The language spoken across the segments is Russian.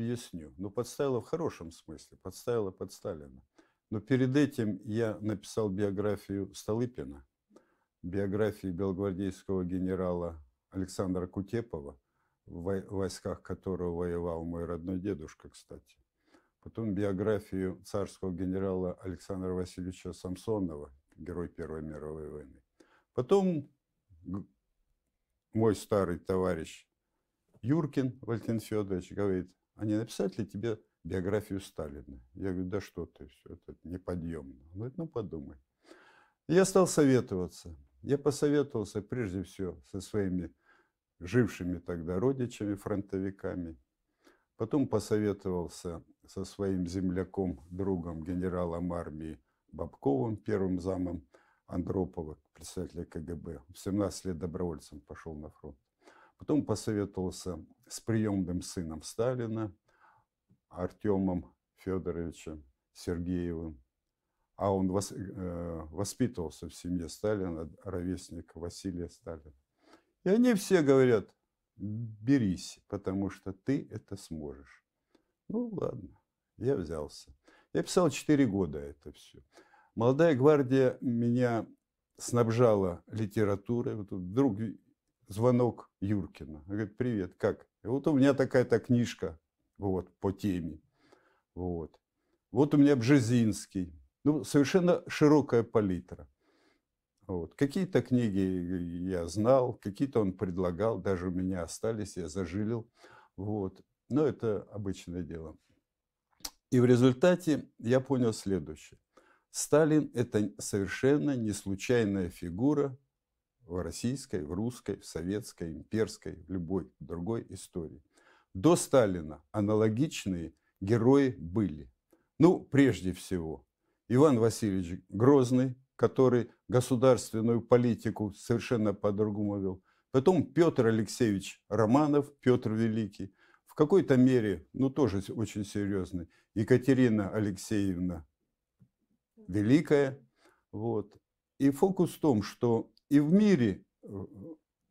объясню. Но ну, подставила в хорошем смысле, подставила под Сталина. Но перед этим я написал биографию Столыпина, биографию белогвардейского генерала Александра Кутепова, в войсках которого воевал мой родной дедушка, кстати. Потом биографию царского генерала Александра Васильевича Самсонова, герой Первой мировой войны. Потом мой старый товарищ Юркин Валентин Федорович говорит, а не написать ли тебе биографию Сталина? Я говорю, да что ты, все это неподъемно. Он говорит, ну подумай. я стал советоваться. Я посоветовался прежде всего со своими жившими тогда родичами, фронтовиками. Потом посоветовался со своим земляком, другом, генералом армии Бабковым, первым замом Андропова, представителя КГБ. В 17 лет добровольцем пошел на фронт. Потом посоветовался с приемным сыном Сталина, Артемом Федоровичем Сергеевым. А он э, воспитывался в семье Сталина, ровесника Василия Сталина. И они все говорят, берись, потому что ты это сможешь. Ну ладно, я взялся. Я писал 4 года это все. Молодая гвардия меня снабжала литературой. Вот вдруг звонок Юркина. говорит, привет, как? И вот у меня такая-то книжка вот, по теме. Вот. вот у меня Бжезинский. Ну, совершенно широкая палитра. Вот. Какие-то книги я знал, какие-то он предлагал, даже у меня остались, я зажилил. Вот. Но это обычное дело. И в результате я понял следующее. Сталин – это совершенно не случайная фигура в российской, в русской, в советской, имперской, в любой другой истории. До Сталина аналогичные герои были. Ну, прежде всего, Иван Васильевич Грозный, который государственную политику совершенно по-другому вел. Потом Петр Алексеевич Романов, Петр Великий. В какой-то мере, ну тоже очень серьезный, Екатерина Алексеевна Великая. Вот. И фокус в том, что и в мире э,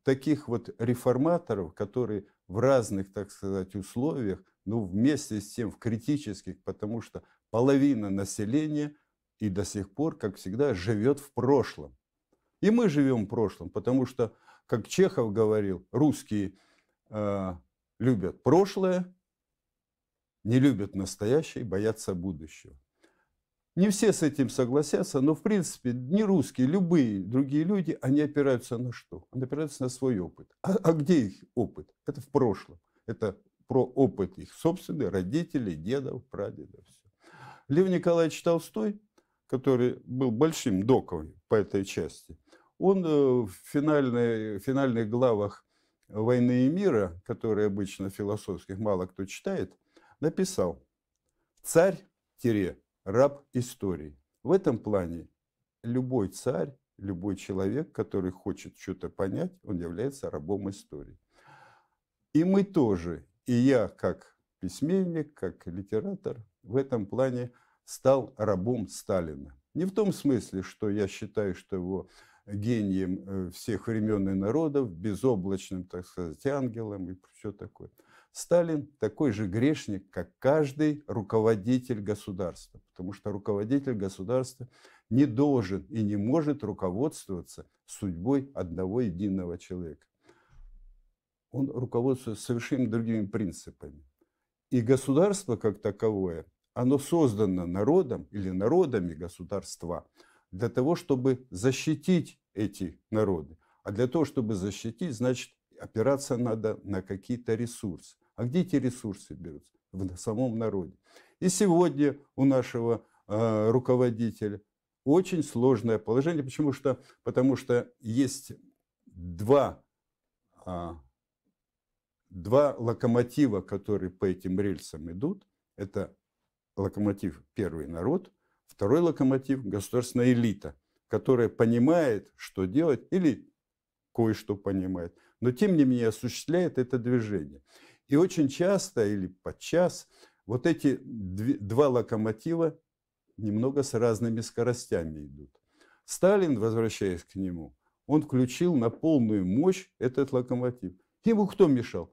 таких вот реформаторов, которые в разных, так сказать, условиях, ну, вместе с тем в критических, потому что половина населения и до сих пор, как всегда, живет в прошлом. И мы живем в прошлом, потому что, как Чехов говорил, русские э, любят прошлое, не любят настоящее, боятся будущего. Не все с этим согласятся, но в принципе не русские, любые другие люди, они опираются на что? Они опираются на свой опыт. А, а где их опыт? Это в прошлом. Это про опыт их собственный, родителей, дедов, прадедов. Все. Лев Николаевич Толстой, который был большим доковым по этой части, он э, в финальной, финальных главах «Войны и мира», которые обычно философских мало кто читает, написал «Царь-тире раб истории. В этом плане любой царь, любой человек, который хочет что-то понять, он является рабом истории. И мы тоже, и я как письменник, как литератор в этом плане стал рабом Сталина. Не в том смысле, что я считаю, что его гением э, всех времен и народов, безоблачным, так сказать, ангелом и все такое – Сталин такой же грешник, как каждый руководитель государства, потому что руководитель государства не должен и не может руководствоваться судьбой одного единого человека. Он руководствуется совершенно другими принципами. И государство как таковое, оно создано народом или народами государства для того, чтобы защитить эти народы. А для того, чтобы защитить, значит, опираться надо на какие-то ресурсы. А где эти ресурсы берутся? В самом народе. И сегодня у нашего э, руководителя очень сложное положение. Почему что? Потому что есть два, а, два локомотива, которые по этим рельсам идут. Это локомотив «Первый народ», второй локомотив – государственная элита, которая понимает, что делать, или кое-что понимает, но тем не менее осуществляет это движение. И очень часто или подчас вот эти два локомотива немного с разными скоростями идут. Сталин, возвращаясь к нему, он включил на полную мощь этот локомотив. Ему кто мешал?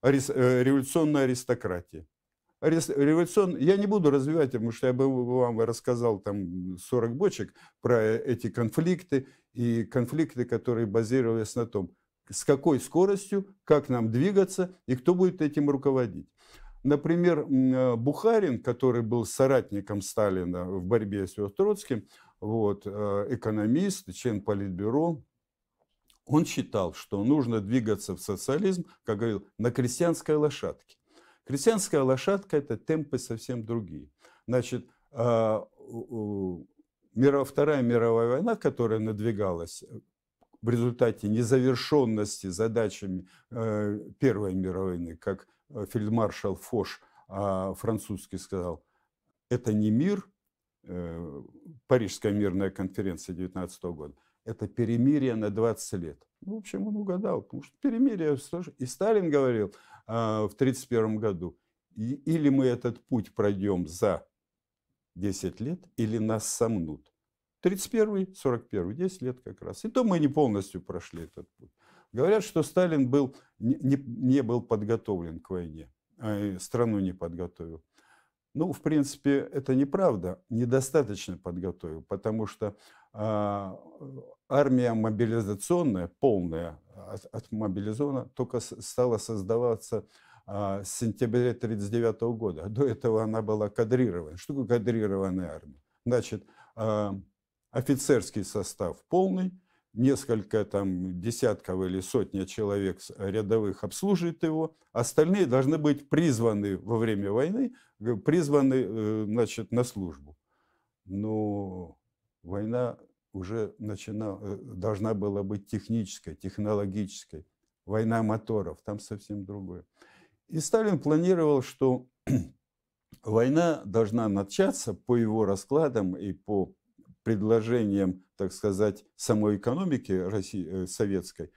Арис, э, революционная аристократия. Арис, революцион, я не буду развивать, потому что я бы вам рассказал там 40 бочек про э, эти конфликты и конфликты, которые базировались на том, с какой скоростью, как нам двигаться и кто будет этим руководить. Например, э, Бухарин, который был соратником Сталина в борьбе с Троцким, вот, э, экономист, член Политбюро, он считал, что нужно двигаться в социализм, как говорил, на крестьянской лошадке. Крестьянская лошадка – это темпы совсем другие. Значит, а, Вторая мировая война, которая надвигалась, э, в результате незавершенности задачами э, Первой мировой войны, как э, фельдмаршал Фош а, французский сказал, это не мир, э, Парижская мирная конференция 19 года, это перемирие на 20 лет. Ну, в общем, он угадал, потому что перемирие, и Сталин говорил э, в 1931 году, и, или мы этот путь пройдем за 10 лет, или нас сомнут. 31 41 10 лет как раз. И то мы не полностью прошли этот путь. Говорят, что Сталин был, не, не был подготовлен к войне, а страну не подготовил. Ну, в принципе, это неправда. Недостаточно подготовил, потому что а, армия мобилизационная, полная, от, только стала создаваться а, с сентября 1939 года. До этого она была кадрирована. Что такое кадрированная армия? Значит, а, офицерский состав полный, несколько там десятков или сотня человек э, рядовых обслуживает его, остальные должны быть призваны во время войны, призваны э, значит, на службу. Но война уже начинала, э, должна была быть технической, технологической. Война моторов, там совсем другое. И Сталин планировал, что война должна начаться по его раскладам и по предложением, так сказать, самой экономики России, э, советской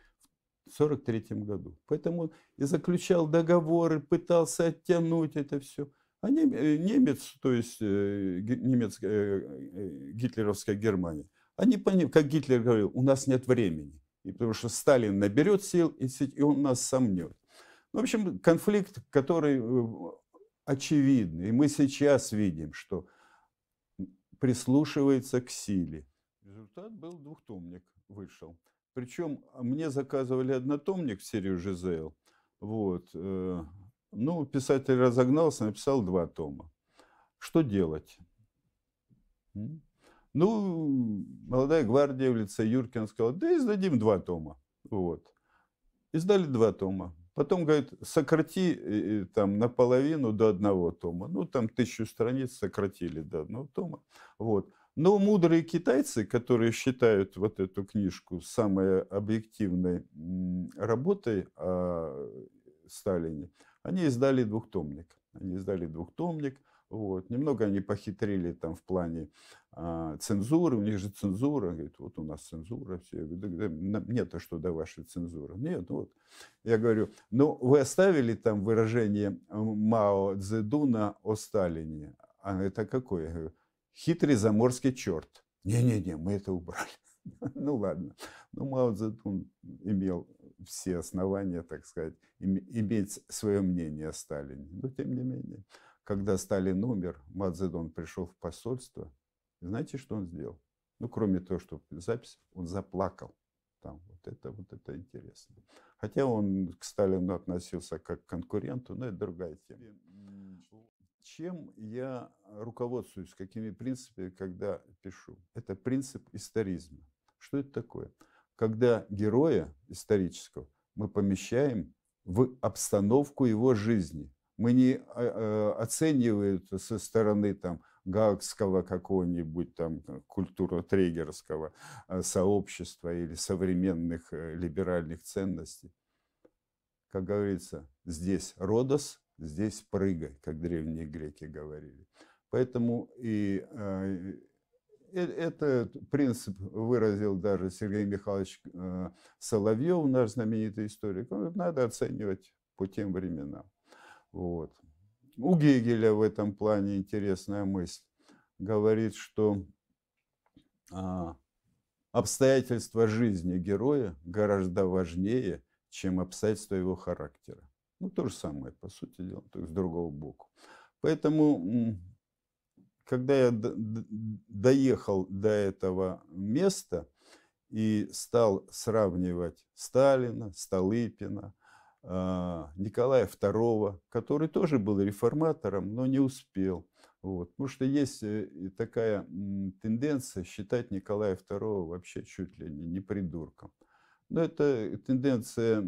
в 1943 году. Поэтому и заключал договоры, пытался оттянуть это все. А э, немец, то есть э, немецкая гитлеровская Германия, они поняли, как Гитлер говорил, у нас нет времени. И потому что Сталин наберет сил, и он нас сомнет. Ну, в общем, конфликт, который очевидный. И мы сейчас видим, что прислушивается к силе. Результат был двухтомник, вышел. Причем а, мне заказывали однотомник в серию ЖЗЛ. Вот. Э, ну, писатель разогнался, написал два тома. Что делать? Ну, молодая гвардия в лице Юркина сказала, да издадим два тома. Вот. Издали два тома. Потом, говорит, сократи э, э, там наполовину до одного тома. Ну, там тысячу страниц сократили до одного тома. Вот. Но мудрые китайцы, которые считают вот эту книжку самой объективной работой о а, Сталине, они издали двухтомник. Они издали двухтомник, вот. Немного они похитрили там в плане а, цензуры, у них же цензура, говорит, вот у нас цензура, все, я говорю, да, нет, то, что до вашей цензуры? Нет, вот. Я говорю, ну вы оставили там выражение Мао Цзэдуна о Сталине, а это какое? Я говорю, хитрый заморский черт. Не-не-не, мы это убрали. ну ладно. Ну, Мао Цзэдун имел все основания, так сказать, иметь свое мнение о Сталине. Но тем не менее когда Сталин умер, Мадзедон пришел в посольство. Знаете, что он сделал? Ну, кроме того, что запись, он заплакал. Там вот это, вот это интересно. Хотя он к Сталину относился как к конкуренту, но это другая тема. Чем я руководствуюсь, какими принципами, когда пишу? Это принцип историзма. Что это такое? Когда героя исторического мы помещаем в обстановку его жизни мы не э, э, оцениваем со стороны там гаагского какого-нибудь там э, культура трегерского сообщества или современных либеральных ценностей. Как говорится, здесь Родос, здесь прыгай, как древние греки говорили. Поэтому и это принцип выразил даже Сергей Михайлович Соловьев, наш знаменитый историк. надо оценивать по тем временам. Вот. У Гегеля в этом плане интересная мысль. Говорит, что а, обстоятельства жизни героя гораздо важнее, чем обстоятельства его характера. Ну, то же самое, по сути дела, только с другого боку. Поэтому, когда я доехал до этого места и стал сравнивать Сталина, Столыпина, а, Николая II, который тоже был реформатором, но не успел. Вот. Потому что есть э, такая тенденция считать Николая II вообще чуть ли не, не придурком. Но это тенденция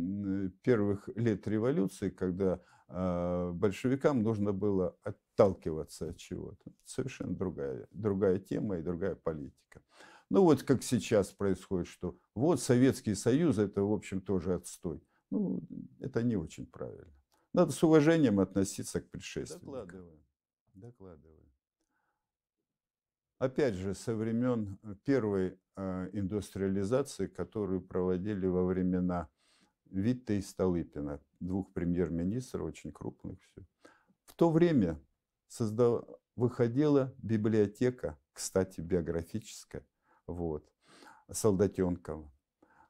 первых лет революции, когда а, большевикам нужно было отталкиваться от чего-то. Совершенно другая, другая тема и другая политика. Ну вот как сейчас происходит, что вот Советский Союз, это в общем тоже отстой. Ну, это не очень правильно. Надо с уважением относиться к предшественникам. Докладываю. Докладываю. Опять же, со времен э, первой э, индустриализации, которую проводили во времена Витте и Столыпина, двух премьер-министров, очень крупных. Все. В то время создав... выходила библиотека, кстати, биографическая, вот, Солдатенкова.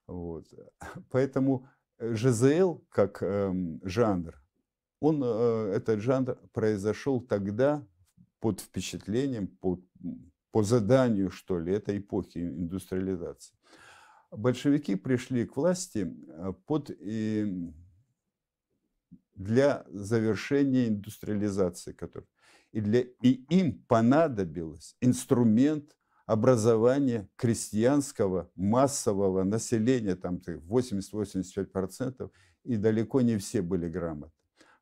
Вот. Поэтому Э, ЖЗЛ как э, жанр, он, э, этот жанр произошел тогда под впечатлением, под, по заданию, что ли, этой эпохи индустриализации. Большевики пришли к власти э, под, э, для завершения индустриализации, который и, для, и им понадобилось инструмент образование крестьянского массового населения, там 80-85%, и далеко не все были грамотны.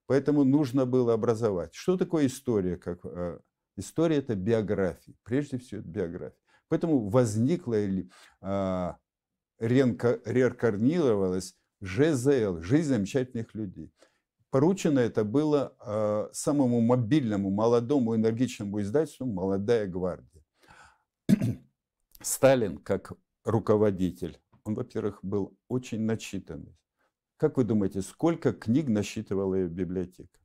Поэтому нужно было образовать. Что такое история? Как, э, история – это биография, прежде всего это биография. Поэтому возникла или э, реинкарнировалась ЖЗЛ – «Жизнь замечательных людей». Поручено это было э, самому мобильному, молодому, энергичному издательству «Молодая гвардия». Сталин как руководитель, он, во-первых, был очень начитанный. Как вы думаете, сколько книг насчитывала ее библиотека?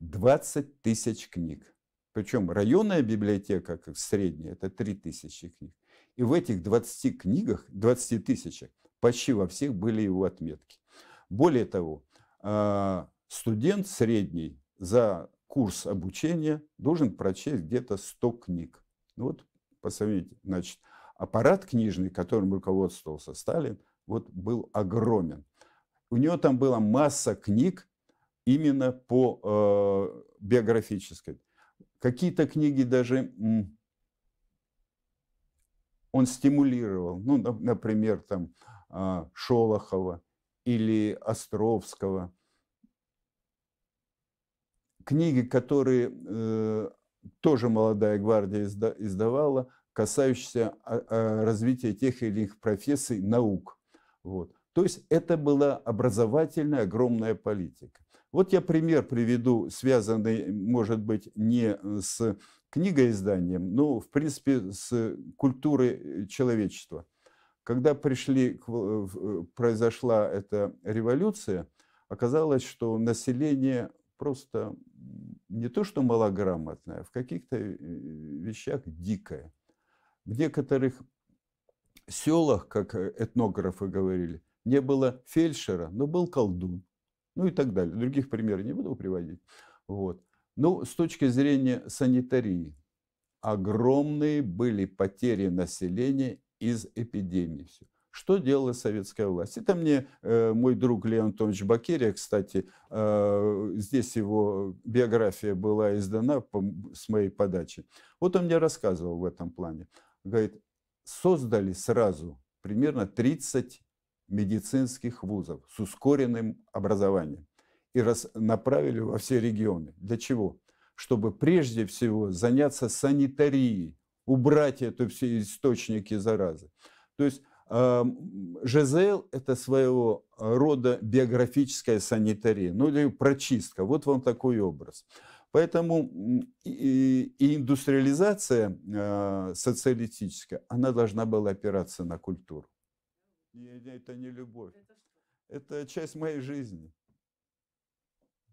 20 тысяч книг. Причем районная библиотека, как средняя, это 3 тысячи книг. И в этих 20 книгах, 20 тысячах, почти во всех были его отметки. Более того, а, студент средний за курс обучения должен прочесть где-то 100 книг. Ну вот посмотрите, значит, аппарат книжный, которым руководствовался Сталин, вот был огромен. У него там была масса книг именно по э, биографической. Какие-то книги даже он стимулировал, ну, например, там э, Шолохова или Островского. Книги, которые э, тоже молодая гвардия издавала, касающиеся а, а, развития тех или иных профессий, наук. Вот. То есть это была образовательная огромная политика. Вот я пример приведу, связанный, может быть, не с книгоизданием, но, в принципе, с культурой э, человечества. Когда пришли, произошла эта революция, оказалось, что население просто не то что малограмотное, а в каких-то э, вещах дикое. В некоторых селах, как э, этнографы говорили, не было фельдшера, но был колдун. Ну и так далее. Других примеров не буду приводить. Вот. Ну, с точки зрения санитарии, огромные были потери населения из эпидемии. Все. Что делала советская власть? Это мне э, мой друг Леон Антонович Бакерия, кстати, э, здесь его биография была издана по, с моей подачи. Вот он мне рассказывал в этом плане говорит, создали сразу примерно 30 медицинских вузов с ускоренным образованием и раз, направили во все регионы. Для чего? Чтобы прежде всего заняться санитарией, убрать это все источники заразы. То есть ЖЗЛ – это своего рода биографическая санитария, ну или прочистка. Вот вам такой образ. Поэтому и, индустриализация э, социалистическая, она должна была опираться на культуру. это не любовь. Это часть моей жизни.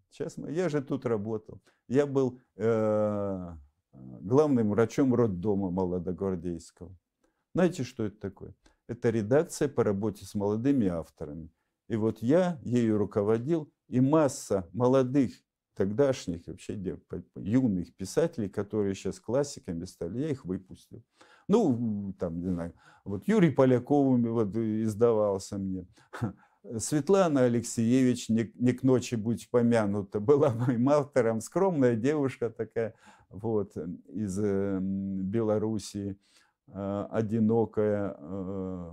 Сейчас мы, я же тут работал. Я был э, главным врачом роддома молодогвардейского. Знаете, что это такое? Это редакция по работе с молодыми авторами. И вот я ею руководил, и масса молодых тогдашних, вообще юных писателей, которые сейчас классиками стали, я их выпустил. Ну, там, не знаю, вот Юрий Поляковым вот э, издавался мне. Светлана Алексеевич, не, не к ночи будь помянута, была моим автором, скромная девушка такая, вот, эм, из э, Белоруссии, э, одинокая, э,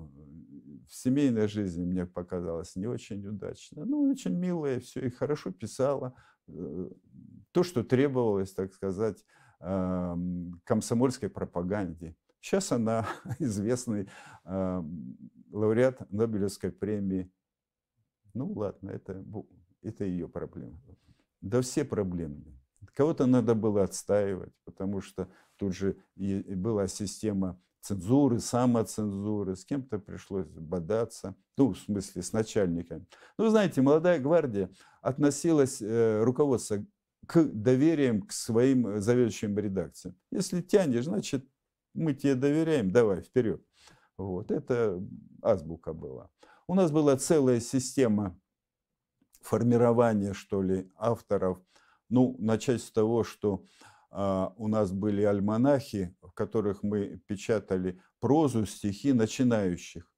в семейной жизни мне показалось не очень удачно. Ну, очень милая, все, и хорошо писала. Э, то, что требовалось, так сказать, эм, комсомольской пропаганде. Сейчас она известный эм, лауреат Нобелевской премии. Ну ладно, это, это ее проблема. Да все проблемы. Кого-то надо было отстаивать, потому что тут же была система цензуры, самоцензуры, с кем-то пришлось бодаться, ну, в смысле, с начальниками. Ну, знаете, молодая гвардия относилась, э, руководство, к доверием к своим э, заведующим редакциям. Если тянешь, значит, мы тебе доверяем, давай, вперед. Вот, это азбука была. У нас была целая система формирования, что ли, авторов. Ну, начать с того, что э, а, у нас были альманахи, в которых мы печатали прозу, стихи начинающих.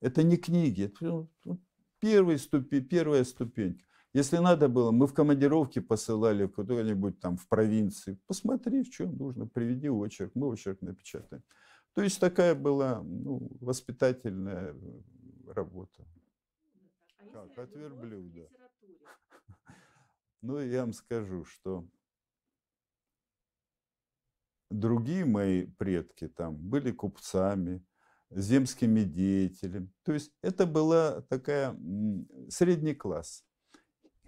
Это не книги, это ну, первый ступи, первая ступенька. Если надо было, мы в командировке посылали куда-нибудь там в провинции. Посмотри, в чем нужно, приведи очерк, мы очерк напечатаем. То есть такая была ну, воспитательная э, работа. А как от верблюда. Ну, я вам скажу, что другие мои предки там были купцами, земскими деятелями. То есть это была такая средний класс.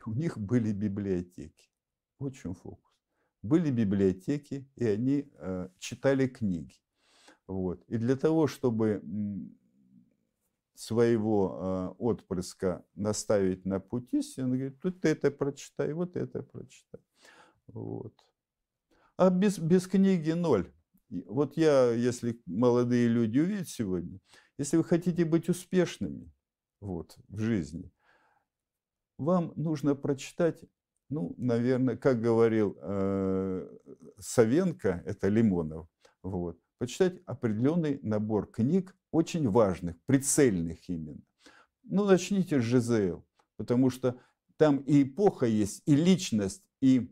У них были библиотеки. Вот в чем фокус. Были библиотеки, и они э, читали книги. Вот. И для того, чтобы своего э, отпрыска наставить на пути, он говорит, тут ты это прочитай, вот это прочитай. Вот. А без, без книги ноль. Вот я, если молодые люди увидят сегодня, если вы хотите быть успешными вот, в жизни, вам нужно прочитать, ну, наверное, как говорил э, Савенко, это Лимонов, вот, прочитать определенный набор книг, очень важных, прицельных именно. Ну, начните с ЖЗЛ, потому что там и эпоха есть, и личность, и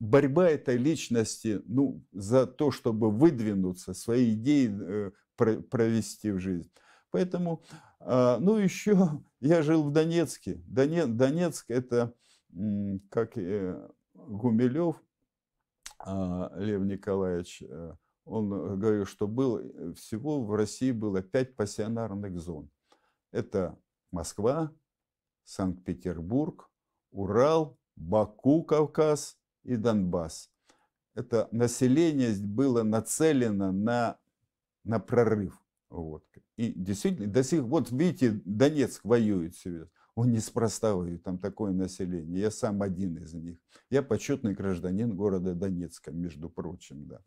борьба этой личности ну, за то, чтобы выдвинуться, свои идеи э, провести в жизнь. Поэтому, а, ну еще, я жил в Донецке. Донецк – это, как э, Гумилев а, Лев Николаевич, э, он говорил, что был, всего в России было пять пассионарных зон. Это Москва, Санкт-Петербург, Урал, Баку, Кавказ – и Донбасс. Это население было нацелено на, на прорыв. Вот. И действительно, до сих вот видите, Донецк воюет себе, Он неспроста воюет, там такое население. Я сам один из них. Я почетный гражданин города Донецка, между прочим. Да.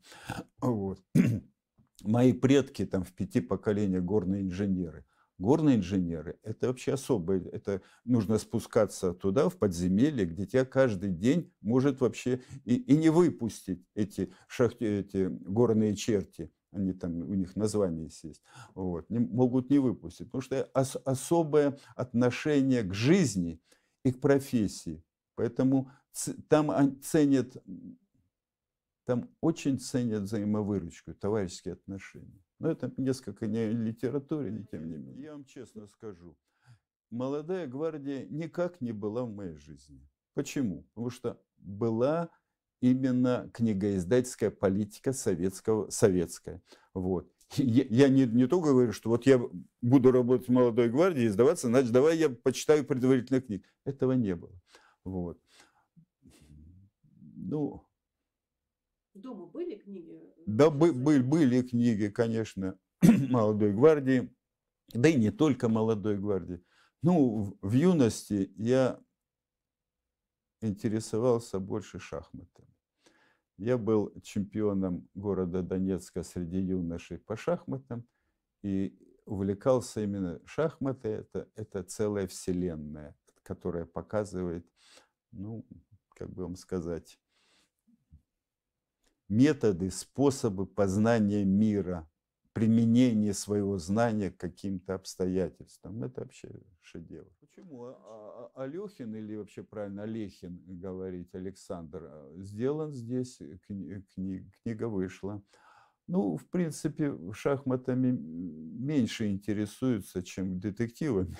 Вот. Мои предки там в пяти поколениях горные инженеры. Горные инженеры – это вообще особое, это нужно спускаться туда, в подземелье, где тебя каждый день может вообще и, и не выпустить эти, шахте, эти горные черти, они там, у них название есть, вот, не, могут не выпустить, потому что ос, особое отношение к жизни и к профессии. Поэтому ц, там ценят, там очень ценят взаимовыручку, товарищеские отношения. Но это несколько не литературе, но тем не менее. Я вам честно скажу, молодая гвардия никак не была в моей жизни. Почему? Потому что была именно книгоиздательская политика советского, советская. Вот. Я, я не, не только говорю, что вот я буду работать в молодой гвардии, издаваться, значит, давай я почитаю предварительно книг. Этого не было. Вот. Ну, Дома были книги? Э, да, бы, бы, были книги, конечно, молодой гвардии, да и не только молодой гвардии. Ну, в, в юности я интересовался больше шахматами. Я был чемпионом города Донецка среди юношей по шахматам и увлекался именно шахматы. Это, это целая вселенная, которая показывает, ну, как бы вам сказать, методы, способы познания мира, применение своего знания к каким-то обстоятельствам. Это вообще шедевр. Почему Алехин, а, а или вообще правильно Олехин говорить, Александр, а, сделан здесь, э, кни, э, кни, книга вышла. Ну, в принципе, шахматами меньше интересуются, чем детективами.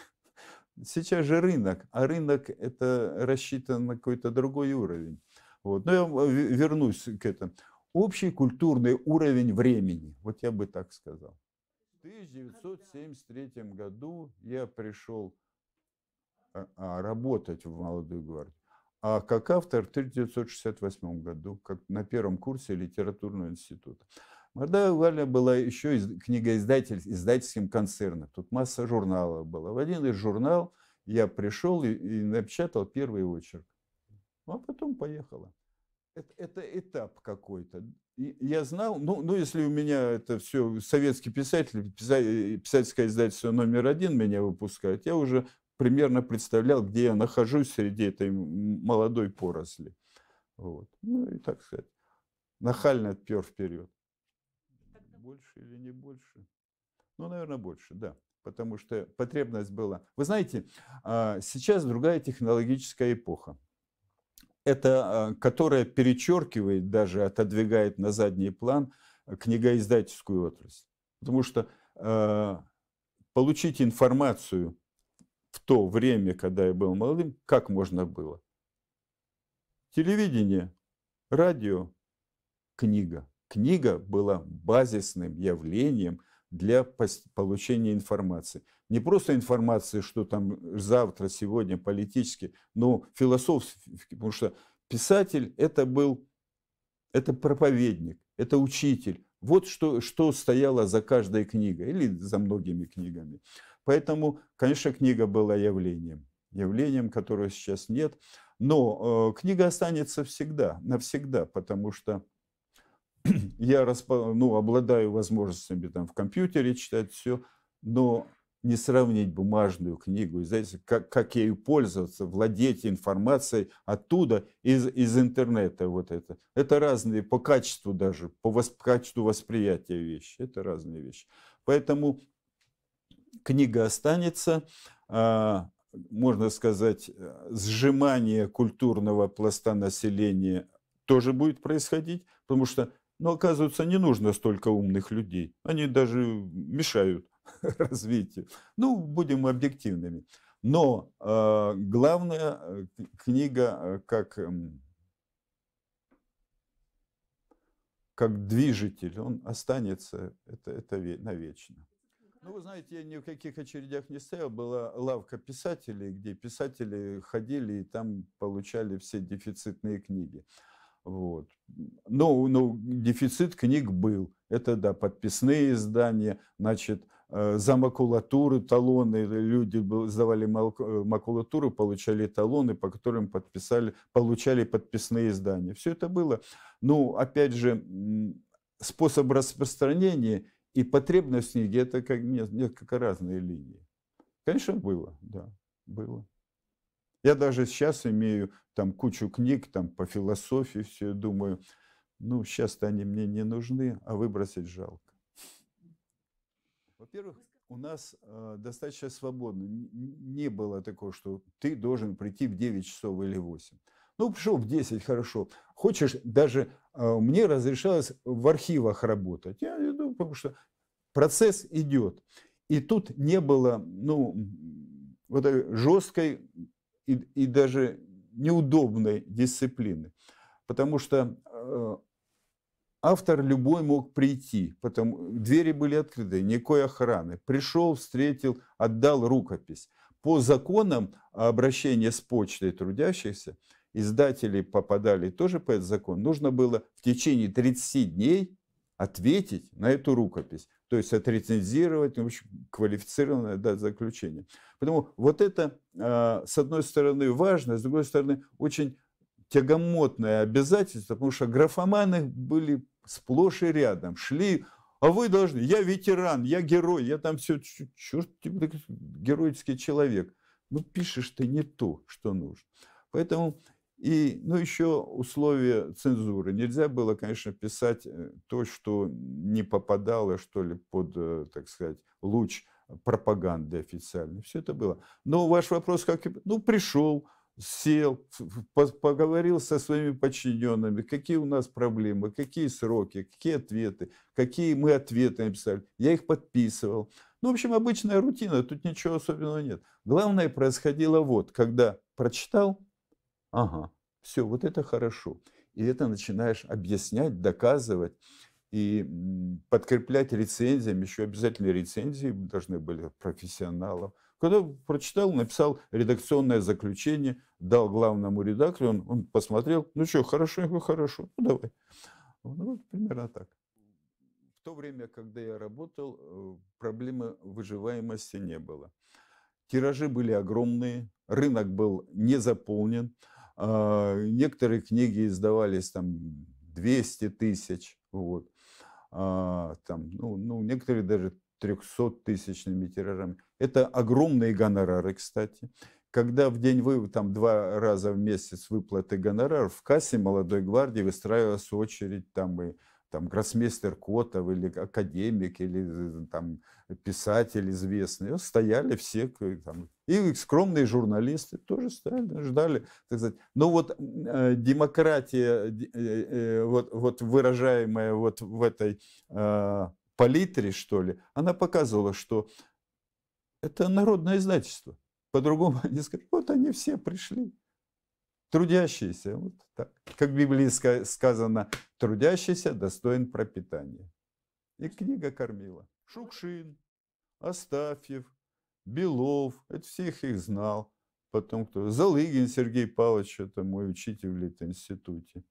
Сейчас же рынок, а рынок это рассчитан на какой-то другой уровень. Вот. Но я э, вернусь к этому общий культурный уровень времени. Вот я бы так сказал. В 1973 году я пришел а, а, работать в «Молодую гвардию», а как автор в 1968 году, как на первом курсе литературного института. «Молодая гвардия» была еще из, книгоиздатель, издательским концерном. Тут масса журналов была. В один из журналов я пришел и, и напечатал первый очерк. Ну, а потом поехала это, это этап какой-то. Я знал, ну, ну, если у меня это все советский писатель, э, писательское издательство номер один меня выпускает, я уже примерно представлял, где я нахожусь среди этой молодой поросли. Вот. Ну и так сказать, нахально отпер вперед. Больше или не больше? Ну, наверное, больше, да. Потому что потребность была. Вы знаете, а, сейчас другая технологическая эпоха это, э, которая перечеркивает, даже отодвигает на задний план э, книгоиздательскую отрасль. Потому что э, получить информацию в то время, когда я был молодым, как можно было? Телевидение, радио, книга. Книга была базисным явлением – для получения информации. Не просто информации, что там завтра, сегодня, политически, но философски, потому что писатель это был, это проповедник, это учитель. Вот что, что стояло за каждой книгой или за многими книгами. Поэтому, конечно, книга была явлением, явлением, которого сейчас нет. Но э, книга останется всегда, навсегда, потому что я расп ну, обладаю возможностями там в компьютере читать все, но не сравнить бумажную книгу, и знаете, как, как ею пользоваться, владеть информацией оттуда, из, из интернета вот это. Это разные по качеству даже, по восп... качеству восприятия вещи, это разные вещи. Поэтому книга останется, а, можно сказать, сжимание культурного пласта населения тоже будет происходить, потому что но, оказывается, не нужно столько умных людей. Они даже мешают развитию. Ну, будем объективными. Но а, э, главная книга э, как, эм, как движитель, он останется это, это навечно. Ну, вы знаете, я ни в каких очередях не стоял. Была лавка писателей, где писатели ходили и там получали все дефицитные книги. Вот. Но, ну, но ну, дефицит книг был. Это, да, подписные издания, значит, э, за макулатуру талоны, люди сдавали э, макулатуру, получали талоны, по которым подписали, получали подписные издания. Все это было. Ну, опять же, способ распространения и потребность книги – это как, несколько разные линии. Конечно, было, да, было. Я даже сейчас имею там кучу книг там, по философии, все думаю, ну, сейчас-то они мне не нужны, а выбросить жалко. Во-первых, у нас э, достаточно свободно. Не было такого, что ты должен прийти в 9 часов или 8. Ну, пришел в 10, хорошо. Хочешь, даже э, мне разрешалось в архивах работать. Я иду, потому что процесс идет. И тут не было, ну, вот жесткой и, и даже неудобной дисциплины. Потому что э, автор любой мог прийти, потому двери были открыты, никакой охраны. Пришел, встретил, отдал рукопись. По законам обращения с почтой трудящихся, издатели попадали тоже по этот закон, нужно было в течение 30 дней ответить на эту рукопись то есть отрецензировать, ну, в общем, квалифицированное дать заключение. Поэтому вот это, а, с одной стороны, важно, с другой стороны, очень тягомотное обязательство, потому что графоманы были сплошь и рядом, шли, а вы должны, я ветеран, я герой, я там все, черт, геройский человек. Ну, пишешь ты не то, что нужно. Поэтому и, ну, еще условия цензуры. Нельзя было, конечно, писать э, то, что не попадало, что ли, под, э, так сказать, луч пропаганды официальной. Все это было. Но ваш вопрос, как... Ну, пришел, сел, поговорил со своими подчиненными, какие у нас проблемы, какие сроки, какие ответы, какие мы ответы написали. Я их подписывал. Ну, в общем, обычная рутина, тут ничего особенного нет. Главное происходило вот, когда прочитал, Ага, все, вот это хорошо. И это начинаешь объяснять, доказывать и подкреплять рецензиями, еще обязательно рецензии должны были профессионалов. Когда прочитал, написал редакционное заключение, дал главному редактору, он, он посмотрел, ну что, хорошо, я ну говорю, хорошо, ну давай. Ну, вот примерно так. В то время, когда я работал, э, проблемы выживаемости не было. Тиражи были огромные, рынок был не заполнен. А, некоторые книги издавались там 200 тысяч, вот. А, там, ну, ну, некоторые даже 300 тысячными тиражами. Это огромные гонорары, кстати. Когда в день вы там два раза в месяц выплаты гонораров, в кассе молодой гвардии выстраивалась очередь там и там гроссмейстер Котов или академик или э, там писатель известный, стояли все там и скромные журналисты тоже стали, ждали, так сказать. Но вот э, демократия, э, э, вот, вот выражаемая вот в этой э, палитре, что ли, она показывала, что это народное издательство. По-другому они сказали, вот они все пришли. Трудящиеся, вот так. Как в Библии сказано, трудящийся достоин пропитания. И книга кормила. Шукшин, Астафьев, Белов, это всех их знал. Потом кто? Залыгин Сергей Павлович, это мой учитель в Литинституте.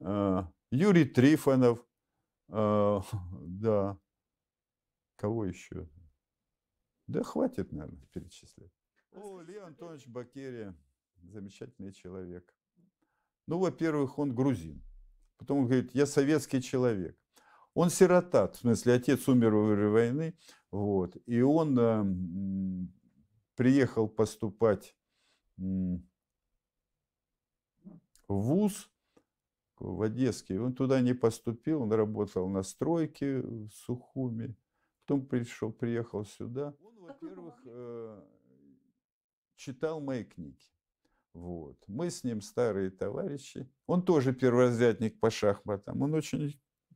А, Юрий Трифонов, а, да. Кого еще? Да хватит, наверное, перечислять. А О, Лев Антонович Бакерия, замечательный человек. Ну, во-первых, он грузин. Потом он говорит, я советский человек. Он сирота, в смысле, отец умер во время войны, вот, и он э, приехал поступать в ВУЗ, в Одесский. Он туда не поступил, он работал на стройке в Сухуми. Потом пришел, приехал сюда. Он, во-первых, э, читал мои книги. Вот. Мы с ним старые товарищи. Он тоже перворазрядник по шахматам. Он очень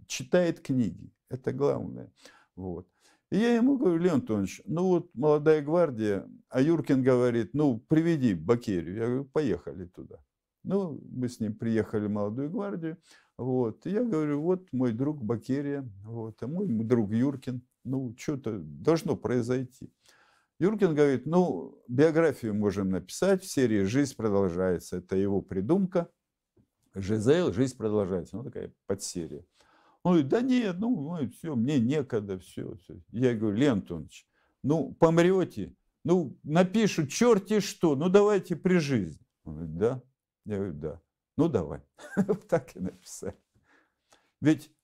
читает книги. Это главное. Вот. И я ему говорю, Леон Анатольевич, ну вот молодая гвардия, а Юркин говорит, ну приведи Бакерию. Я говорю, поехали туда. Ну, мы с ним приехали в молодую гвардию. Вот. И я говорю, вот мой друг Бакерия, вот, а мой друг Юркин. Ну, что-то должно произойти. Юркин говорит, ну, биографию можем написать в серии «Жизнь продолжается». Это его придумка. Жизель, «Жизнь продолжается». Ну, такая подсерия. Он говорит, да нет, ну, ну все, мне некогда, все, все. Я говорю, Лен Антонович, ну помрете, ну напишут, черти что, ну давайте при жизни. Он говорит, да. Я говорю, да. Ну давай. Так и написали. Ведь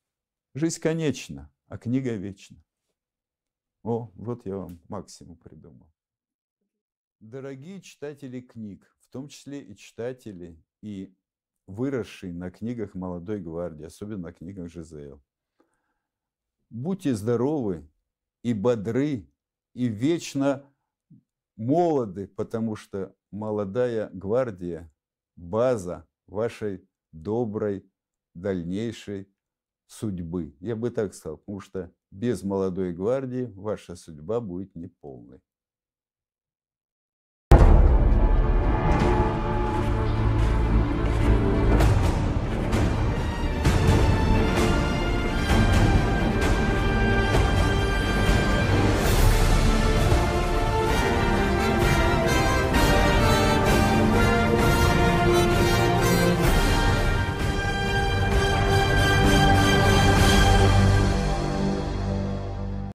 жизнь конечна, а книга вечна. О, вот я вам максимум придумал. Дорогие читатели книг, в том числе и читатели, и выросший на книгах молодой гвардии, особенно на книгах Жизеев. Будьте здоровы и бодры, и вечно молоды, потому что молодая гвардия – база вашей доброй дальнейшей судьбы. Я бы так сказал, потому что без молодой гвардии ваша судьба будет неполной.